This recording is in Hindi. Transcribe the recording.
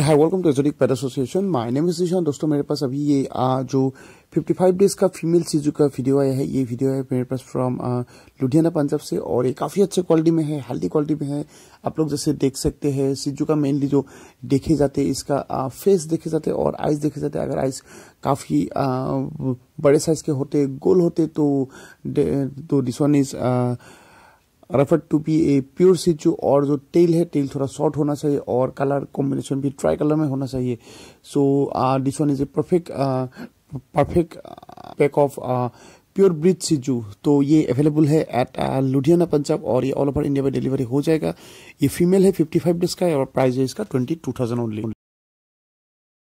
high welcome to exotic pet association my name is Ishan दोस्तों मेरे पास अभी ये आ, जो 55 डेज का फीमेल सीजू का वीडियो आया है ये वीडियो है मेरे पास फ्रॉम लुधियाना पंजाब से और ये काफ़ी अच्छे क्वालिटी में है हेल्दी क्वालिटी में है आप लोग जैसे देख सकते हैं सीजू का मेनली जो देखे जाते हैं इसका आ, फेस देखे जाते हैं और आइज देखे जाते हैं अगर आइज काफ़ी बड़े साइज के होते गोल होते तो तो this one is refer to be a pure सिचू और जो टेल है टेल थोड़ा शॉर्ट होना चाहिए और कलर कॉम्बिनेशन भी ट्राई कलर में होना चाहिए so this one is a perfect perfect pack of pure breed सिजू तो ये अवेलेबल है एट लुधियाना पंजाब और ये ऑल ओवर इंडिया में डिलीवरी हो जाएगा ये फीमेल है फिफ्टी फाइव डेज का और प्राइस है इसका ट्वेंटी टू थाउजेंड ओनली